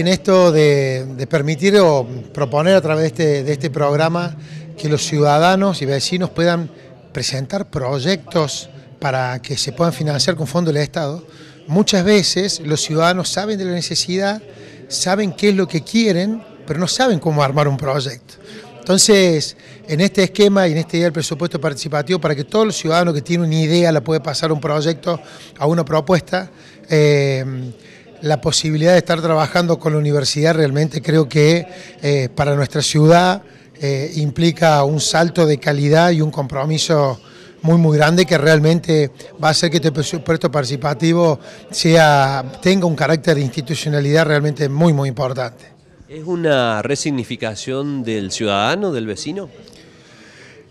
En esto de, permitir o proponer a través este, de este, programa que los ciudadanos y vecinos puedan presentar proyectos para que se puedan financiar con fondos del Estado, muchas veces los ciudadanos saben de la necesidad, saben qué es lo que quieren, pero no saben cómo armar un proyecto. Entonces, en este esquema y en este día del presupuesto participativo, para que todos los ciudadanos que tienen una idea la puede pasar un proyecto, a una propuesta, eh, la posibilidad de estar trabajando con la universidad realmente creo que eh, para nuestra ciudad eh, implica un salto de calidad y un compromiso muy muy grande que realmente va a hacer que este presupuesto participativo sea, tenga un carácter de institucionalidad realmente muy muy importante. ¿Es una resignificación del ciudadano, del vecino?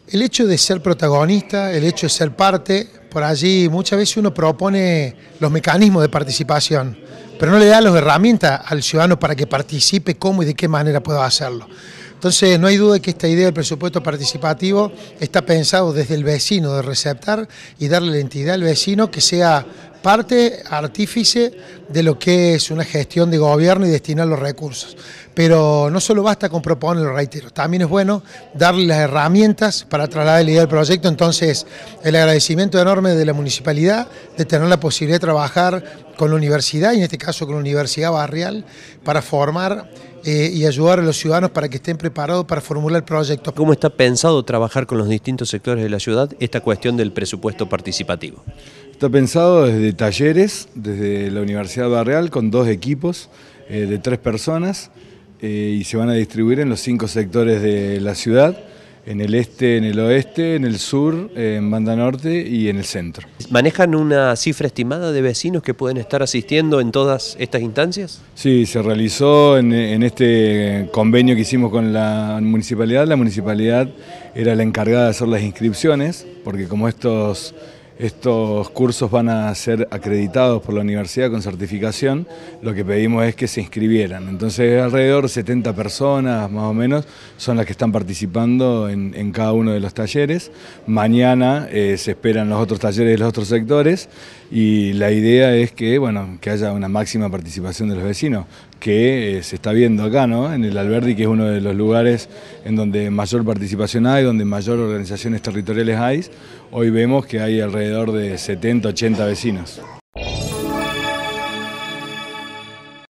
El hecho de ser protagonista, el hecho de ser parte, por allí muchas veces uno propone los mecanismos de participación pero no le da las herramientas al ciudadano para que participe cómo y de qué manera pueda hacerlo. Entonces, no hay duda de que esta idea del presupuesto participativo está pensado desde el vecino de receptar y darle la entidad al vecino que sea parte, artífice de lo que es una gestión de gobierno y destinar los recursos. Pero no solo basta con proponer los reitero, también es bueno darle las herramientas para trasladar la idea del proyecto. Entonces, el agradecimiento enorme de la municipalidad de tener la posibilidad de trabajar con la universidad y en este caso con la Universidad Barrial para formar eh, y ayudar a los ciudadanos para que estén preparados para formular proyectos. ¿Cómo está pensado trabajar con los distintos sectores de la ciudad esta cuestión del presupuesto participativo? Está pensado desde talleres, desde la Universidad Barrial con dos equipos eh, de tres personas eh, y se van a distribuir en los cinco sectores de la ciudad en el este, en el oeste, en el sur, en Banda Norte y en el centro. ¿Manejan una cifra estimada de vecinos que pueden estar asistiendo en todas estas instancias? Sí, se realizó en, este convenio que hicimos con la municipalidad. La municipalidad era la encargada de hacer las inscripciones, porque como estos estos cursos van a ser acreditados por la universidad con certificación, lo que pedimos es que se inscribieran. Entonces alrededor de 70 personas más o menos son las que están participando en, cada uno de los talleres. Mañana eh, se esperan los otros talleres de los otros sectores y la idea es que, bueno, que haya una máxima participación de los vecinos, que eh, se está viendo acá, ¿no? En el Alberdi, que es uno de los lugares en donde mayor participación hay, donde mayor organizaciones territoriales hay. Hoy vemos que hay alrededor alrededor de 70, 80 vecinos.